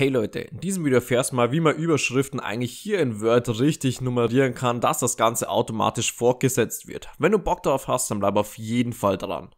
Hey Leute, in diesem Video erfährst du mal, wie man Überschriften eigentlich hier in Word richtig nummerieren kann, dass das Ganze automatisch fortgesetzt wird. Wenn du Bock darauf hast, dann bleib auf jeden Fall dran.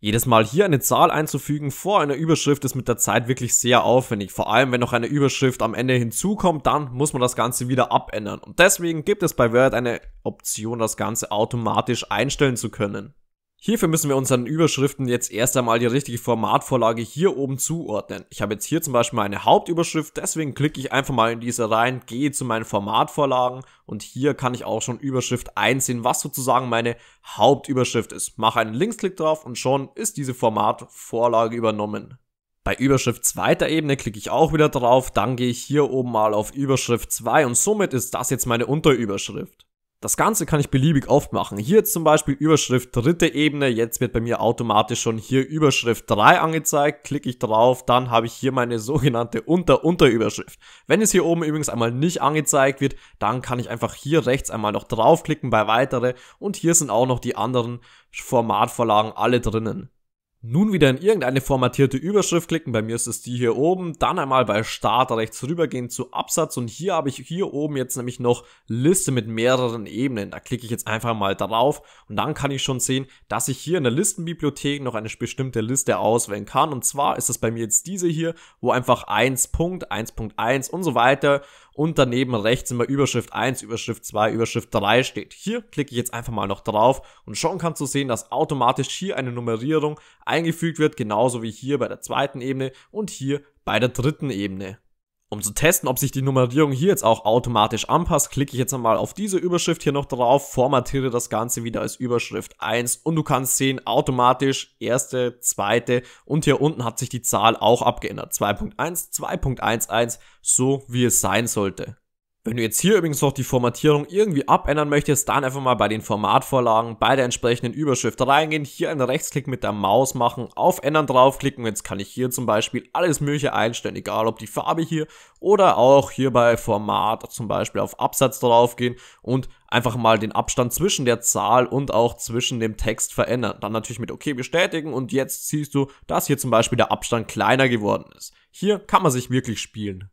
Jedes Mal hier eine Zahl einzufügen vor einer Überschrift ist mit der Zeit wirklich sehr aufwendig. Vor allem, wenn noch eine Überschrift am Ende hinzukommt, dann muss man das Ganze wieder abändern. Und deswegen gibt es bei Word eine Option, das Ganze automatisch einstellen zu können. Hierfür müssen wir unseren Überschriften jetzt erst einmal die richtige Formatvorlage hier oben zuordnen. Ich habe jetzt hier zum Beispiel meine Hauptüberschrift, deswegen klicke ich einfach mal in diese rein, gehe zu meinen Formatvorlagen und hier kann ich auch schon Überschrift einsehen, was sozusagen meine Hauptüberschrift ist. Mache einen Linksklick drauf und schon ist diese Formatvorlage übernommen. Bei Überschrift zweiter Ebene klicke ich auch wieder drauf, dann gehe ich hier oben mal auf Überschrift 2 und somit ist das jetzt meine Unterüberschrift. Das Ganze kann ich beliebig oft machen. Hier zum Beispiel Überschrift dritte Ebene. Jetzt wird bei mir automatisch schon hier Überschrift 3 angezeigt. Klicke ich drauf, dann habe ich hier meine sogenannte Unter-Unterüberschrift. Wenn es hier oben übrigens einmal nicht angezeigt wird, dann kann ich einfach hier rechts einmal noch draufklicken bei weitere und hier sind auch noch die anderen Formatvorlagen alle drinnen. Nun wieder in irgendeine formatierte Überschrift klicken, bei mir ist es die hier oben, dann einmal bei Start rechts rübergehen zu Absatz und hier habe ich hier oben jetzt nämlich noch Liste mit mehreren Ebenen. Da klicke ich jetzt einfach mal drauf und dann kann ich schon sehen, dass ich hier in der Listenbibliothek noch eine bestimmte Liste auswählen kann und zwar ist das bei mir jetzt diese hier, wo einfach 1.1.1 und so weiter und daneben rechts immer Überschrift 1, Überschrift 2, Überschrift 3 steht. Hier klicke ich jetzt einfach mal noch drauf und schon kannst du sehen, dass automatisch hier eine Nummerierung eingefügt wird, genauso wie hier bei der zweiten Ebene und hier bei der dritten Ebene um zu testen, ob sich die Nummerierung hier jetzt auch automatisch anpasst, klicke ich jetzt einmal auf diese Überschrift hier noch drauf, formatiere das Ganze wieder als Überschrift 1 und du kannst sehen, automatisch erste, zweite und hier unten hat sich die Zahl auch abgeändert. 2.1, 2.11, so wie es sein sollte. Wenn du jetzt hier übrigens noch die Formatierung irgendwie abändern möchtest, dann einfach mal bei den Formatvorlagen bei der entsprechenden Überschrift reingehen, hier einen Rechtsklick mit der Maus machen, auf Ändern draufklicken. Jetzt kann ich hier zum Beispiel alles Mögliche einstellen, egal ob die Farbe hier oder auch hier bei Format zum Beispiel auf Absatz draufgehen und einfach mal den Abstand zwischen der Zahl und auch zwischen dem Text verändern. Dann natürlich mit OK bestätigen und jetzt siehst du, dass hier zum Beispiel der Abstand kleiner geworden ist. Hier kann man sich wirklich spielen.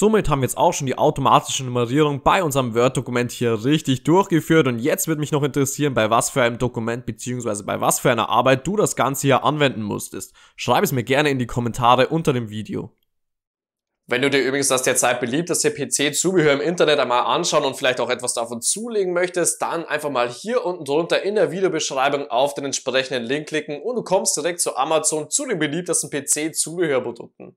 Somit haben wir jetzt auch schon die automatische Nummerierung bei unserem Word-Dokument hier richtig durchgeführt und jetzt wird mich noch interessieren, bei was für einem Dokument bzw. bei was für einer Arbeit du das Ganze hier anwenden musstest. Schreib es mir gerne in die Kommentare unter dem Video. Wenn du dir übrigens das derzeit beliebteste PC-Zubehör im Internet einmal anschauen und vielleicht auch etwas davon zulegen möchtest, dann einfach mal hier unten drunter in der Videobeschreibung auf den entsprechenden Link klicken und du kommst direkt zu Amazon zu den beliebtesten PC-Zubehörprodukten.